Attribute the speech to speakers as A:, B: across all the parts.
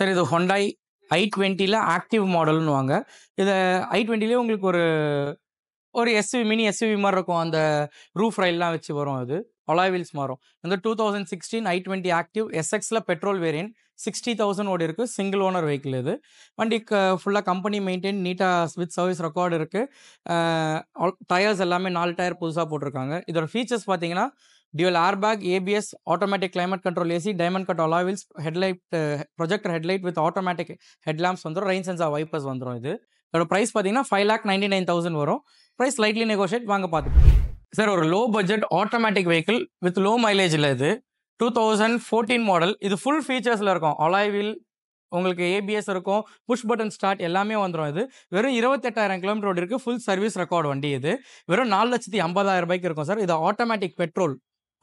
A: sir இது ஹொண்டாய் ஐ டுவெண்ட்டியில் active மாடல்னு வாங்க இதை ஐ டுவெண்ட்டிலே உங்களுக்கு ஒரு ஒரு எஸ்யூவி மினி எஸ்யூவி மாதிரி இருக்கும் அந்த ரூஃப் ரயில்லாம் வச்சு வரும் அது அலாய் வீல்ஸ் மாறும் இந்த two thousand sixteen I twenty active எஸ்எக்ஸில் பெட்ரோல் வேரியன் சிக்ஸ்டி தௌசண்ட் ஓடி இருக்குது சிங்கிள் ஓனர் வெஹிக்கிள் இது வண்டிக்கு ஃபுல்லாக கம்பெனி மெயின்டைன் நீட்டாக வித் சர்வீஸ் ரெக்கார்டு இருக்குது டயர்ஸ் எல்லாமே நாலு டயர் புதுசாக போட்டிருக்காங்க இதோட ஃபீச்சர்ஸ் பார்த்தீங்கன்னா Dual airbag, ABS, automatic climate control AC, diamond cut alloy wheels, headlight, uh, projector headlight with automatic headlamps வந்துடும் rain sensor wipers வந்துடும் இது இதோட ப்ரைஸ் பார்த்தீங்கன்னா five lakh ninety nine thousand வரும் ப்ரைஸ் லைட்லி நெகோஷியேட் வாங்க பார்த்துக்கோங்க சார் ஒரு low budget automatic vehicle with low மைலேஜில் இது டூ தௌசண்ட் ஃபோர்டீன் மாடல் இது ஃபுல் ஃபீச்சர்ஸில் இருக்கும் அலாய் வில் உங்களுக்கு ஏபிஎஸ் இருக்கும் புஷ் பட்டன் ஸ்டார்ட் எல்லாமே வந்துடும் இது வெறும் இருபத்தெட்டாயிரம் கிலோமீட்டர் ஓடி இருக்குது ஃபுல் சர்வீஸ் ரெக்கார்டு வண்டி இது வெறும் நாலு லட்சத்தி ஐம்பதாயிரம் ரூபாய்க்கு இருக்கும் சார் இது ஆட்டோமேட்டிக் பெட்ரோல்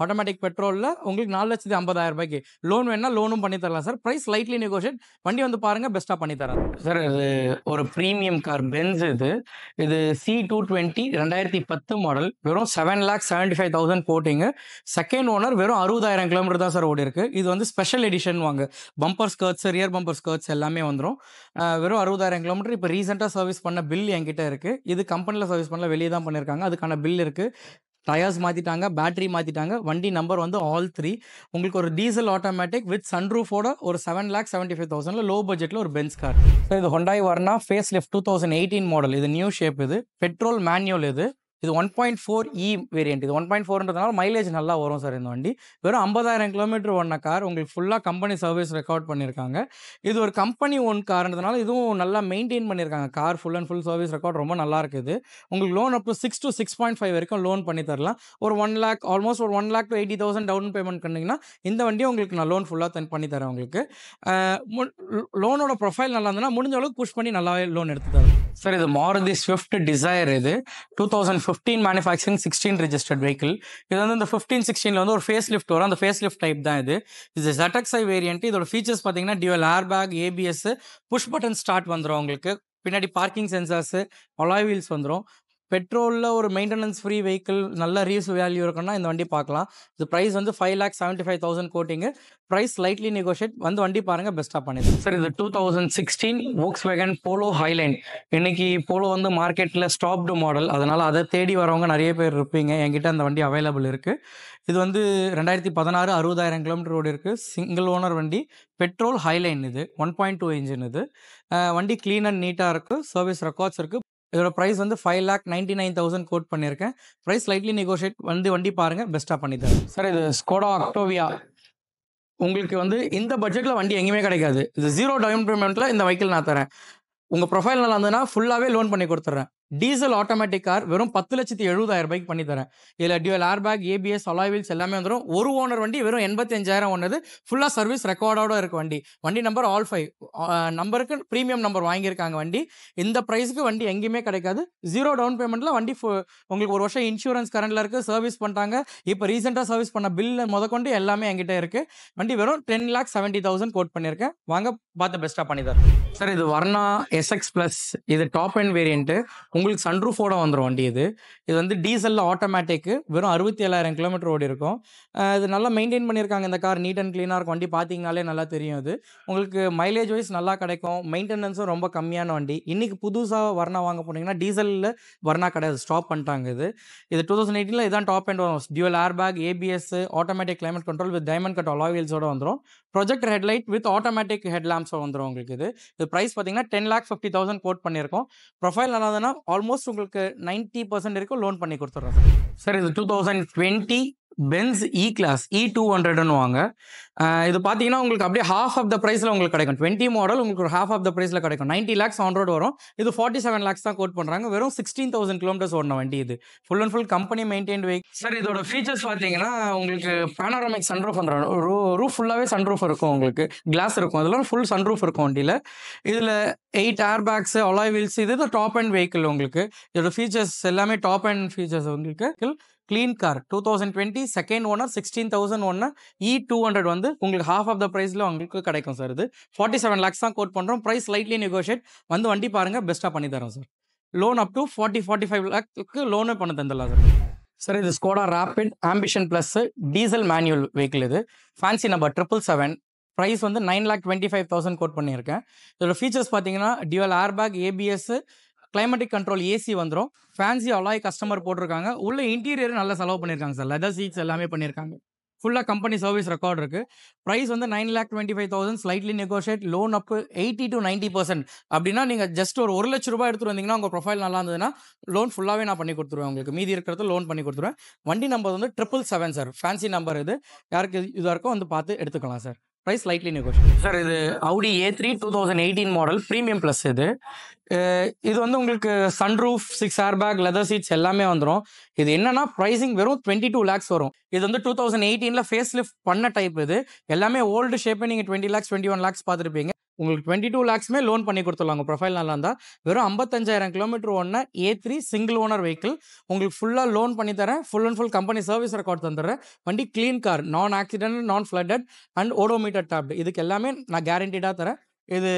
A: ஆட்டோமேட்டிக் பெட்ரோலில் உங்களுக்கு நாலு லட்சத்தி ஐம்பதாயிரம் ரூபாய்க்கு லோன் வேணால் லோனும் பண்ணி தரலாம் சார் ப்ரைஸ் லைட்லி நெகோஷியேட் வண்டி வந்து பாருங்கள் பெஸ்ட்டாக பண்ணி தரேன் சார் இது ஒரு ப்ரீமியம் கார் பென்ஸ் இது இது சி டூ டுவெண்ட்டி ரெண்டாயிரத்தி பத்து மாடல் வெறும் seven lakh seventy five thousand போட்டிங்க செகண்ட் ஓனர் வெறும் அறுபதாயிரம் கிலோமீட்டர் தான் சார் ஓடி இருக்கு இது வந்து ஸ்பெஷல் எடிஷன் வாங்க bumper skirts rear bumper skirts எல்லாமே வந்துடும் வெறும் அறுபதாயிரம் கிலோமீட்டர் இப்போ ரீசெண்டாக சர்வீஸ் பண்ண பில் என்கிட்ட இருக்குது இது கம்பெனியில் சர்வீஸ் பண்ணல வெளியே தான் பண்ணியிருக்காங்க அதுக்கான பில் இருக்குது டயர்ஸ் மாற்றிட்டாங்க பேட்டரி மாற்றிட்டாங்க வண்டி நம்பர் வந்து ஆல் த்ரீ உங்களுக்கு ஒரு டீசல் ஆட்டோமேட்டிக் வித் சன்ரூஃபோட ஒரு செவன் லேக் செவன்ட்டி ஃபைவ் தௌசண்டில் லோ பட்ஜெட்டில் ஒரு பென்ஸ் கார் ஸோ இது Hyundai Verna face lift two thousand eighteen model இது நியூ ஷேப் இது பெட்ரோல் மேன்யூல் இது இது one point four E variant இது ஒன் பாயிண்ட் ஃபோர்ன்றதுனால மைலேஜ் நல்லா வரும் சார் இந்த வண்டி வெறும் ஐம்பதாயிரம் கிலோமீட்டர் ஓடின கார் உங்களுக்கு ஃபுல்லாக கம்பெனி சர்வீஸ் ரெக்கார்ட் பண்ணியிருக்காங்க இது ஒரு கம்பெனி ஓன் கார்ன்றதுனால இதுவும் நல்லா மெயின்டைன் பண்ணியிருக்காங்க car full and full service record ரொம்ப நல்லா இருக்குது உங்களுக்கு லோன் அப்போ six to six point five வரைக்கும் லோன் பண்ணி தரலாம் ஒரு ஒன் லேக் ஆல்மோஸ்ட் ஒரு one lakh to eighty thousand down payment பண்ணிங்கன்னா இந்த வண்டியும் உங்களுக்கு நான் லோன் ஃபுல்லாக தென் பண்ணி தரேன் உங்களுக்கு லோனோட ப்ரொஃபைல் நல்லா இருந்ததுன்னா முடிஞ்ச அளவுக்கு புஷ் பண்ணி நல்லாவே லோன் எடுத்து தரேன் சார் இது மாருதி ஸ்விஃப்ட் டிசைர் இது two thousand fifteen manufacturing sixteen registered vehicle இது வந்து இந்த ஃபிஃப்டீன் சிக்ஸ்டீனில் வந்து ஒரு ஃபேஸ் லிஃப்ட் வரும் அந்த ஃபேஸ் லிஃப்ட் டைப் தான் இது இது ஜெட்டக்ஸை வேரியன்ட் இதோட ஃபீச்சர்ஸ் பார்த்தீங்கன்னா dual air bag ABS push button start வந்துடும் உங்களுக்கு பின்னாடி பார்க்கிங் சென்சார்ஸு ஒலாய் வீல்ஸ் வந்துடும் பெட்ரோலில் ஒரு மெயின்டெனன்ஸ் ஃப்ரீ வெஹிக்கிள் நல்ல ரீஸ் வேல்யூ இருக்குன்னா இந்த வண்டி பார்க்கலாம் இது ப்ரைஸ் வந்து five lakh seventy five thousand கோட்டிங்கு ப்ரைஸ் லைட்லி நெகோஷியேட் வந்து வண்டி பாருங்கள் பெஸ்ட்டாக பண்ணிடுது சார் இது two thousand sixteen Volkswagen Polo Highline இன்னைக்கு போலோ வந்து மார்க்கெட்டில் ஸ்டாப்டு மாடல் அதனால் அதை தேடி வரவங்க நிறைய பேர் இருப்பீங்க என்கிட்ட அந்த வண்டி அவைலபிள் இருக்குது இது வந்து ரெண்டாயிரத்தி பதினாறு அறுபதாயிரம் கிலோமீட்டர் ரோடு இருக்குது சிங்கிள் ஓனர் வண்டி பெட்ரோல் ஹைலைன் இது ஒன் பாயிண்ட் டூ இன்ஜின் இது வண்டி க்ளீன் அண்ட் நீட்டாக இருக்குது சர்வீஸ் ரெக்கார்ட்ஸ் இருக்குது இதோட ப்ரைஸ் வந்து five lakh ninety nine thousand quote பண்ணியிருக்கேன் ப்ரைஸ் லைட்லி நெகோஷியேட் வந்து வண்டி பாருங்கள் பெஸ்ட்டாக பண்ணி சார் இது ஸ்கோடா ஆக்டோவியா உங்களுக்கு வந்து இந்த பட்ஜெட்டில் வண்டி எங்கேயுமே கிடைக்காது இது ஜீரோ டவுன் பேமெண்ட்டில் இந்த வெஹிக்கிள் நான் தரேன் உங்கள் ப்ரொஃபைல் நல்லா இருந்ததுன்னா ஃபுல்லாகவே லோன் பண்ணி கொடுத்துட்றேன் டீசல் ஆட்டோமேட்டிக் கார் வெறும் பத்து லட்சத்தி எழுபதாயிரம் ரூபாய்க்கு பண்ணி தரேன் இதில் dual air bag ABS alloy wheels எல்லாமே வந்துடும் ஒரு ஓனர் வண்டி வெறும் எண்பத்தஞ்சாயிரம் ஒன்றது ஃபுல்லாக சர்வீஸ் ரெக்கார்டோட இருக்க வண்டி வண்டி நம்பர் ஆல் ஃபைவ் நம்பருக்கு ப்ரீமியம் நம்பர் வாங்கியிருக்காங்க வண்டி இந்த ப்ரைஸுக்கு வண்டி எங்கேயுமே கிடைக்காது ஜீரோ டவுன் பேமெண்ட்டில் வண்டி உங்களுக்கு ஒரு வருஷம் இன்சூரன்ஸ் கரண்டில் இருக்குது சர்வீஸ் பண்ணுறாங்க இப்போ ரீசெண்டாக சர்வீஸ் பண்ண பில்லு முதற்கொண்டு எல்லாமே என்கிட்ட இருக்குது வண்டி வெறும் ten lakh seventy thousand quote பண்ணியிருக்கேன் வாங்க பார்த்து பெஸ்ட்டாக பண்ணி தரேன் சார் இது வர்ணா எஸ்எக்ஸ் ப்ளஸ் இது டாப் அண்ட் வேரியன்ட்டு உங்களுக்கு சன்ரூஃபோட வந்துடும் வண்டி இது இது வந்து டீசலில் ஆட்டோமேட்டிக்கு வெறும் அறுபத்தி ஏழாயிரம் கிலோமீட்டர் ஓடி இருக்கும் இது நல்லா மெயின்டைன் பண்ணியிருக்காங்க இந்த கார் நீட் அண்ட் க்ளீனாக இருக்கும் வண்டி பார்த்தீங்கனாலே நல்லா தெரியும் இது உங்களுக்கு மைலேஜ் வைஸ் நல்லா கிடைக்கும் மெயின்டெனன்ஸும் ரொம்ப கம்மியான வண்டி இன்றைக்கி புதுசாக வர்ணா வாங்க போனீங்கன்னா டீசலில் வர்ணா கிடையாது ஸ்டாப் பண்ணிட்டாங்க இது இது டூ தௌசண்ட் எயிட்டீனில் இதான் டாப் அண்ட் வரும் dual air bag ABS automatic climate control with diamond cut அலாவியல்ஸோட வந்துடும் ப்ரொஜெக்ட் ஹெட்லைட் வித் ஆட்டோமேட்டிக் ஹெட்லாம்ப்ஸோட வந்துடும் உங்களுக்கு இது இது ப்ரைஸ் பார்த்தீங்கன்னா ten lakh fifty thousand quote பண்ணியிருக்கோம் ப்ரொஃபைல் நல்லா ஆல்மோஸ்ட் உங்களுக்கு நைன்ட்டி பர்சன்ட் வரைக்கும் லோன் பண்ணி கொடுத்துட்றோம் சார் சார் இது two thousand twenty Benz E class E two ஹண்ட்ரட்னு வாங்க இது பார்த்தீங்கன்னா உங்களுக்கு அப்படியே ஹாஃப் ஆஃப் த ப்ரைஸில் உங்களுக்கு கிடைக்கும் டுவெண்ட்டி மாடல் உங்களுக்கு ஒரு ஹாஃப் ஆஃப் த ப்ரைஸில் கிடைக்கும் நைன்ட்டி லேக்ஸ் ஆன்ரோட் வரும் இது ஃபார்ட்டி செவன் லேக்ஸ் தான் கோட் பண்ணுறாங்க வெறும் சிக்ஸ்டீன் தௌசண்ட் கிலோமீட்டர்ஸ் ஓடின வண்டி இது full and full company maintain vehicle sir இதோட ஃபீச்சர்ஸ் பார்த்தீங்கன்னா உங்களுக்கு பேனோராமிக் சன்ரூஃப் பண்ணுறாங்க ரூ ரூஃப் ஃபுல்லாகவே சன்ரூஃப் இருக்கும் உங்களுக்கு கிளாஸ் இருக்கும் அதெல்லாம் ஃபுல் சன்ரூஃப் இருக்கும் வண்டியில் இதில் eight air bags alloy wheels இது டாப் அண்ட் வெஹிக்கிள் உங்களுக்கு இதோட ஃபீச்சர்ஸ் எல்லாமே டாப் அண்ட் ஃபீச்சர்ஸ் உங்களுக்கு clean car two thousand twenty second owner sixteen thousand ஒன்னு இ டூ ஹண்ட்ரட் வந்து உங்களுக்கு ஹாஃப் ஆஃப் த ப்ரைஸில் உங்களுக்கு கிடைக்கும் சார் இது ஃபார்ட்டி செவன் லேக்ஸ் தான் கோட் பண்ணுறோம் ப்ரைஸ் லைட்லி நெகோஷியேட் வந்து வண்டி பாருங்கள் பெஸ்ட்டாக பண்ணி தரோம் sir loan up to forty forty five லேக்ஸுக்கு லோனே பண்ண தந்துடலாம் சார் சார் இது Skoda Rapid Ambition plus diesel manual vehicle இது fancy number triple seven price வந்து nine lakh twenty five thousand quote பண்ணியிருக்கேன் இதோட ஃபீச்சர்ஸ் பார்த்தீங்கன்னா dual air bag ABS climatic control AC வந்துடும் ஃபேன்சி அலாய் கஸ்டமர் போட்டிருக்காங்க உள்ள இன்டீரியர் நல்லா செலவு பண்ணியிருக்காங்க சார் லெதர் சீட்ஸ் எல்லாமே பண்ணியிருக்காங்க ஃபுல்லாக கம்பெனி சர்வீஸ் ரெக்கார்ட் இருக்குது ப்ரைஸ் வந்து nine lakh twenty five thousand slightly negotiate loan up eighty to ninety percent அப்படின்னா நீங்கள் ஜஸ்ட் ஒரு ஒரு லட்ச ரூபாய் எடுத்துகிட்டு வந்தீங்கன்னா உங்கள் ப்ரொஃபைல் நல்லா இருந்ததுன்னா லோன் ஃபுல்லாகவே நான் பண்ணி கொடுத்துருவேன் உங்களுக்கு மீதி இருக்கிறது லோன் பண்ணி கொடுத்துருவேன் வண்டி நம்பர் வந்து triple seven sir fancy number இது யாருக்கு இதாக இருக்கோ வந்து பார்த்து எடுத்துக்கலாம் sir price lightly negotiate sir இது Audi A three two thousand eighteen model premium plus இது இது வந்து உங்களுக்கு sunroof six air bag leather seats எல்லாமே வந்துடும் இது என்னன்னா ப்ரைஸிங் வெறும் டுவெண்ட்டி டூ லேக்ஸ் வரும் இது வந்து டூ தௌசண்ட் எயிட்டீனில் ஃபேஸ் லிஃப்ட் பண்ண டைப் இது எல்லாமே ஓல்டு ஷேப்பே நீங்கள் twenty lakhs twenty one lakhs பார்த்துருப்பீங்க உங்களுக்கு டுவெண்ட்டி டூ லேக்ஸ்மே லோன் பண்ணி கொடுத்துருவாங்க ப்ரொஃபைல் நல்லா இருந்தால் வெறும் ஐம்பத்தஞ்சாயிரம் கிலோமீட்டர் ஒன்று A three single owner vehicle உங்களுக்கு ஃபுல்லாக லோன் பண்ணி தரேன் full and full company service record தந்துடுறேன் வண்டி clean car non accident non flooded and odometer tapped இதுக்கு எல்லாமே நான் கேரண்டிடாக தரேன் இது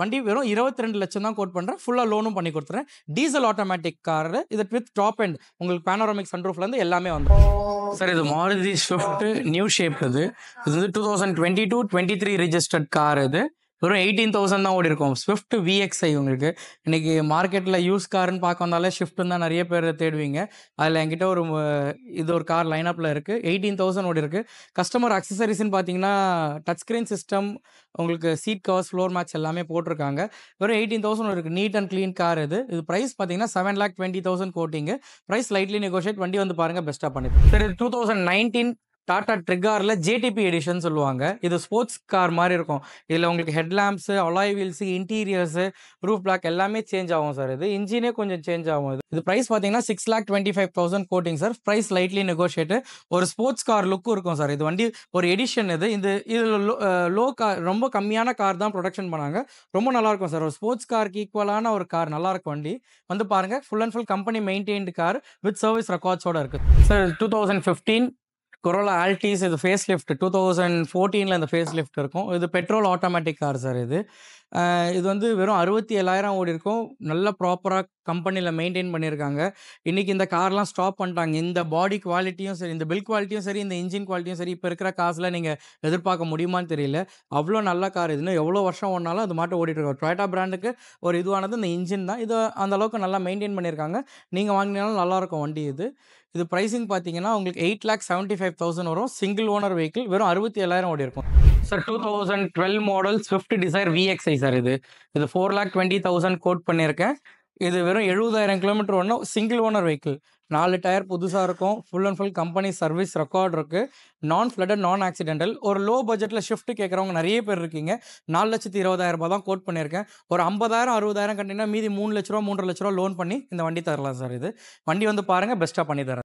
A: வண்டி வெறும் இருபத்தி ரெண்டு லட்சம் தான் கோட் பண்ணுறேன் ஃபுல்லாக லோனும் பண்ணி கொடுத்துறேன் டீசல் ஆட்டோமேட்டிக் கார் இது வித் டாப் அண்ட் உங்களுக்கு பேனோராமிக் சன்ரூஃப்லேருந்து எல்லாமே வந்துடும் சார் இது மாருதி ஸ்விஃப்ட் நியூ ஷேப் இது இது வந்து two thousand twenty two twenty three registered car இது வெறும் எயிட்டீன் தௌசண்ட் தான் ஓடி இருக்கும் ஸ்விஃப்ட் விஎக்ஸ்ஐ உங்களுக்கு இன்னைக்கு மார்க்கெட்டில் யூஸ் காருன்னு பார்க்க வந்தாலே ஸ்விஃப்ட்னு தான் நிறைய பேர் தேடுவீங்க அதில் என்கிட்ட ஒரு இது ஒரு கார் லைனப்பில் இருக்குது எயிட்டீன் தௌசண்ட் ஓடி இருக்குது கஸ்டமர் அக்சசரிஸ்ன்னு பார்த்தீங்கன்னா டச் ஸ்க்ரீன் சிஸ்டம் உங்களுக்கு சீட் கவர்ஸ் ஃப்ளோர் மேட்ச் எல்லாமே போட்டிருக்காங்க வெறும் எயிட்டீன் தௌசண்ட் இருக்குது நீட் அண்ட் க்ளீன் கார் இது இது ப்ரைஸ் பார்த்தீங்கன்னா செவன் லேக் டுவெண்ட்டி தௌசண்ட் கோட்டிங்க ப்ரைஸ் லைட்லி நெகோஷியேட் வண்டி வந்து பாருங்கள் பெஸ்ட்டாக பண்ணிட்டு சரி டூ தௌசண்ட் நைன்டீன் டாடா ட்ரிகாரில் ஜேடிபி எடிஷன் சொல்லுவாங்க இது ஸ்போர்ட்ஸ் கார் மாதிரி இருக்கும் இதில் உங்களுக்கு head lamps alloy wheels interiors roof black எல்லாமே சேஞ்ச் ஆகும் சார் இது இன்ஜினே கொஞ்சம் சேஞ்ச் ஆகும் இது இது ப்ரைஸ் பார்த்தீங்கன்னா six lakh twenty five thousand quoting sir price lightly negotiate ஒரு ஸ்போர்ட்ஸ் கார் லுக்கும் இருக்கும் சார் இது வண்டி ஒரு எடிஷன் இது இந்த இதில் லோ கார் ரொம்ப கம்மியான கார் தான் ப்ரொடக்ஷன் பண்ணாங்க ரொம்ப நல்லாயிருக்கும் சார் ஒரு ஸ்போர்ட்ஸ் காருக்கு ஈக்குவலான ஒரு கார் நல்லாயிருக்கும் வண்டி வந்து பாருங்கள் full and full company maintained car with service ரெக்கார்ட்ஸோடு இருக்குது sir two thousand fifteen Corolla Altis இது ஃபேஸ் லிஃப்ட் டூ தௌசண்ட் ஃபோர்டீனில் இந்த ஃபேஸ் லிஃப்ட் இருக்கும் இது பெட்ரோல் ஆட்டோமேட்டிக் கார் சார் இது இது வந்து வெறும் அறுபத்தி ஏழாயிரம் ஓடி இருக்கும் நல்ல ப்ராப்பராக கம்பெனியில் மெயின்டைன் பண்ணியிருக்காங்க இன்றைக்கி இந்த கார்லாம் ஸ்டாப் பண்ணிட்டாங்க இந்த பாடி குவாலிட்டியும் சரி இந்த பில் குவாலிட்டியும் சரி இந்த இன்ஜின் குவாலிட்டியும் சரி இப்போ இருக்கிற காசில் நீங்கள் எதிர்பார்க்க முடியுமான்னு தெரியல அவ்வளோ நல்ல கார் இதுன்னு எவ்வளோ வருஷம் ஓடினாலும் அது மாட்டை ஓடிட்டுருக்கோம் டொயட்டா பிராண்டுக்கு ஒரு இதுவானது இந்த இன்ஜின் தான் இது அந்தளவுக்கு நல்லா மெயின்டைன் பண்ணியிருக்காங்க நீங்கள் வாங்கினாலும் நல்லாயிருக்கும் வண்டி இது இது ப்ரைஸிங் பார்த்தீங்கன்னா உங்களுக்கு eight lakh seventy five thousand வரும் சிங்கிள் ஓனர் வெஹிக்கிள் வெறும் அறுபத்தி ஏழாயிரம் ஓடி இருக்கும் sir two thousand twelve model Swift Dzire விஎக்ஸை சார் இது இது four lakh twenty thousand quote பண்ணியிருக்கேன் இது வெறும் எழுபதாயிரம் கிலோமீட்டர் ஒன்றும் சிங்கிள் ஓனர் வெஹிக்கிள் நாலு டயர் புதுசாக இருக்கும் full and full company service record இருக்குது நான் ஃப்ளட்டட் நான் ஆக்சிடென்டல் ஒரு லோ பட்ஜெட்டில் ஷிஃப்ட் கேட்குறவங்க நிறைய பேர் இருக்கீங்க நாலு லட்சத்தி இருபதாயிரம் ரூபா தான் கோட் பண்ணியிருக்கேன் ஒரு ஐம்பதாயிரம் அறுபதாயிரம் கண்டினா மீதி மூணு லட்ச ரூபா மூன்றரை லட்ச ரூபா லோன் பண்ணி இந்த வண்டி தரலாம் சார் இது வண்டி வந்து பாருங்கள் பெஸ்ட்டாக பண்ணி தரேன்